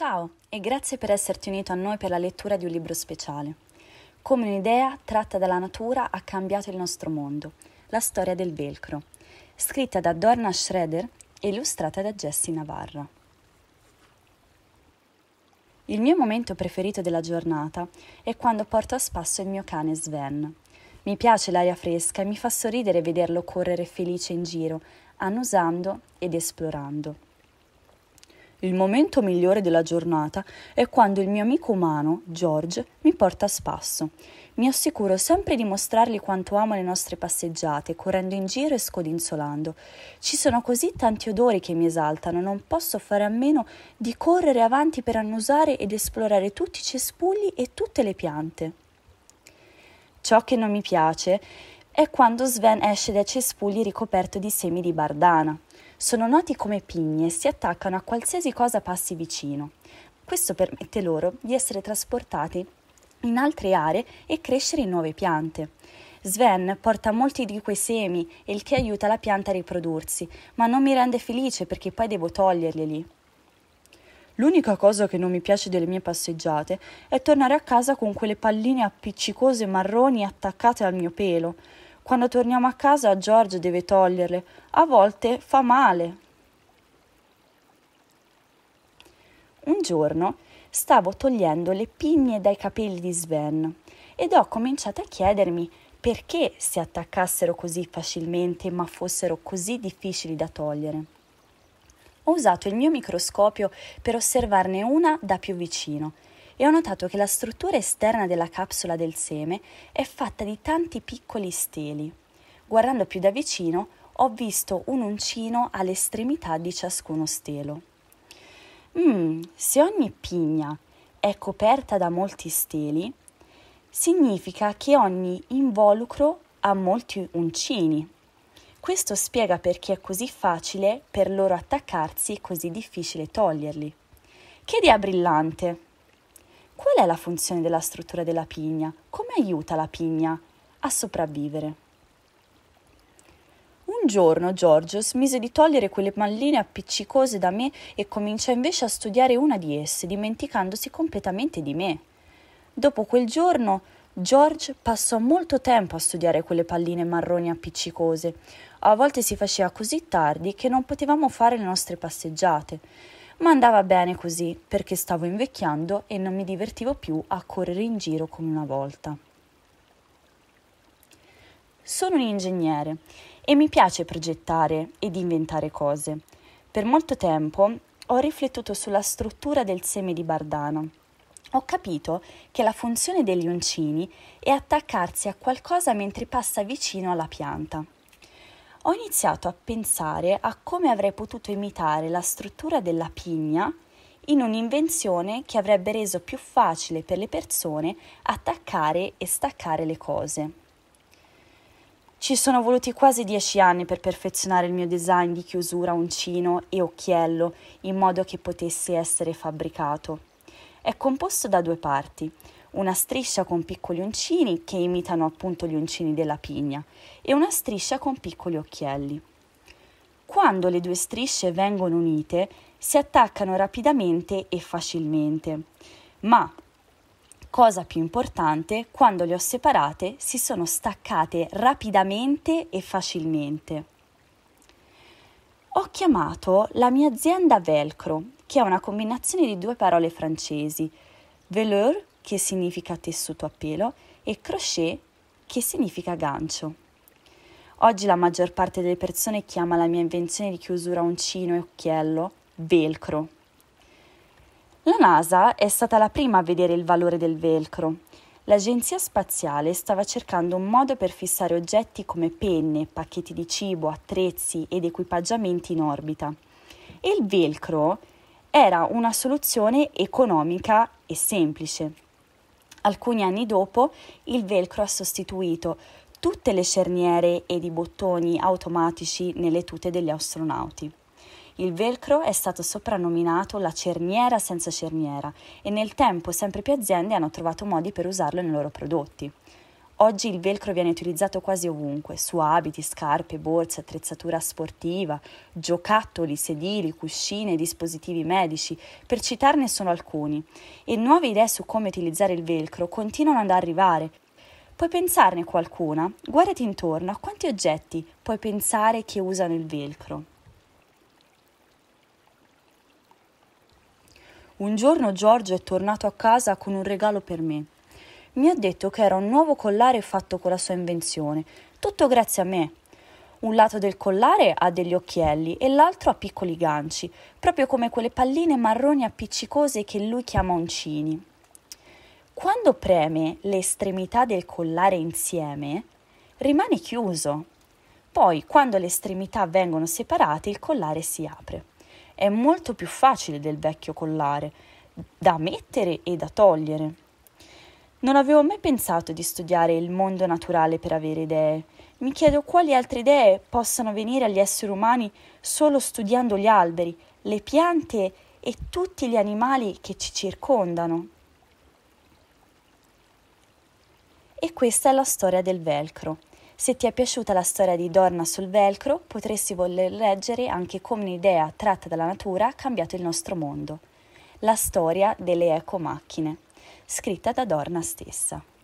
Ciao e grazie per esserti unito a noi per la lettura di un libro speciale. Come un'idea tratta dalla natura ha cambiato il nostro mondo, la storia del velcro, scritta da Dorna Schroeder e illustrata da Jessie Navarra. Il mio momento preferito della giornata è quando porto a spasso il mio cane Sven. Mi piace l'aria fresca e mi fa sorridere vederlo correre felice in giro, annusando ed esplorando. Il momento migliore della giornata è quando il mio amico umano, George, mi porta a spasso. Mi assicuro sempre di mostrargli quanto amo le nostre passeggiate, correndo in giro e scodinzolando. Ci sono così tanti odori che mi esaltano, non posso fare a meno di correre avanti per annusare ed esplorare tutti i cespugli e tutte le piante. Ciò che non mi piace è quando Sven esce dai cespugli ricoperto di semi di bardana. Sono noti come pigni e si attaccano a qualsiasi cosa passi vicino. Questo permette loro di essere trasportati in altre aree e crescere in nuove piante. Sven porta molti di quei semi, il che aiuta la pianta a riprodursi, ma non mi rende felice perché poi devo toglierglieli. L'unica cosa che non mi piace delle mie passeggiate è tornare a casa con quelle palline appiccicose marroni attaccate al mio pelo. Quando torniamo a casa Giorgio deve toglierle, a volte fa male. Un giorno stavo togliendo le pigne dai capelli di Sven ed ho cominciato a chiedermi perché si attaccassero così facilmente ma fossero così difficili da togliere. Ho usato il mio microscopio per osservarne una da più vicino e ho notato che la struttura esterna della capsula del seme è fatta di tanti piccoli steli. Guardando più da vicino ho visto un uncino all'estremità di ciascuno stelo. Mm, se ogni pigna è coperta da molti steli, significa che ogni involucro ha molti uncini. Questo spiega perché è così facile per loro attaccarsi e così difficile toglierli. Che idea brillante! Qual è la funzione della struttura della pigna? Come aiuta la pigna a sopravvivere? Un giorno Giorgio smise di togliere quelle palline appiccicose da me e cominciò invece a studiare una di esse, dimenticandosi completamente di me. Dopo quel giorno, George passò molto tempo a studiare quelle palline marroni appiccicose. A volte si faceva così tardi che non potevamo fare le nostre passeggiate ma andava bene così perché stavo invecchiando e non mi divertivo più a correre in giro come una volta. Sono un ingegnere e mi piace progettare ed inventare cose. Per molto tempo ho riflettuto sulla struttura del seme di bardano. Ho capito che la funzione degli uncini è attaccarsi a qualcosa mentre passa vicino alla pianta ho iniziato a pensare a come avrei potuto imitare la struttura della pigna in un'invenzione che avrebbe reso più facile per le persone attaccare e staccare le cose. Ci sono voluti quasi dieci anni per perfezionare il mio design di chiusura uncino e occhiello in modo che potesse essere fabbricato. È composto da due parti una striscia con piccoli uncini che imitano appunto gli uncini della pigna e una striscia con piccoli occhielli. Quando le due strisce vengono unite si attaccano rapidamente e facilmente, ma cosa più importante, quando le ho separate si sono staccate rapidamente e facilmente. Ho chiamato la mia azienda Velcro, che è una combinazione di due parole francesi, velour che significa tessuto a pelo, e crochet, che significa gancio. Oggi la maggior parte delle persone chiama la mia invenzione di chiusura uncino e occhiello velcro. La NASA è stata la prima a vedere il valore del velcro. L'agenzia spaziale stava cercando un modo per fissare oggetti come penne, pacchetti di cibo, attrezzi ed equipaggiamenti in orbita. E il velcro era una soluzione economica e semplice. Alcuni anni dopo il velcro ha sostituito tutte le cerniere ed i bottoni automatici nelle tute degli astronauti. Il velcro è stato soprannominato la cerniera senza cerniera e nel tempo sempre più aziende hanno trovato modi per usarlo nei loro prodotti. Oggi il velcro viene utilizzato quasi ovunque, su abiti, scarpe, borse, attrezzatura sportiva, giocattoli, sedili, cuscine, dispositivi medici, per citarne solo alcuni. E nuove idee su come utilizzare il velcro continuano ad arrivare. Puoi pensarne qualcuna? Guardati intorno a quanti oggetti puoi pensare che usano il velcro. Un giorno Giorgio è tornato a casa con un regalo per me. Mi ha detto che era un nuovo collare fatto con la sua invenzione, tutto grazie a me. Un lato del collare ha degli occhielli e l'altro ha piccoli ganci, proprio come quelle palline marroni appiccicose che lui chiama oncini. Quando preme le estremità del collare insieme, rimane chiuso. Poi, quando le estremità vengono separate, il collare si apre. È molto più facile del vecchio collare, da mettere e da togliere. Non avevo mai pensato di studiare il mondo naturale per avere idee. Mi chiedo quali altre idee possano venire agli esseri umani solo studiando gli alberi, le piante e tutti gli animali che ci circondano. E questa è la storia del velcro. Se ti è piaciuta la storia di Dorna sul velcro, potresti voler leggere anche come un'idea tratta dalla natura ha cambiato il nostro mondo. La storia delle ecomacchine scritta da Dorna stessa.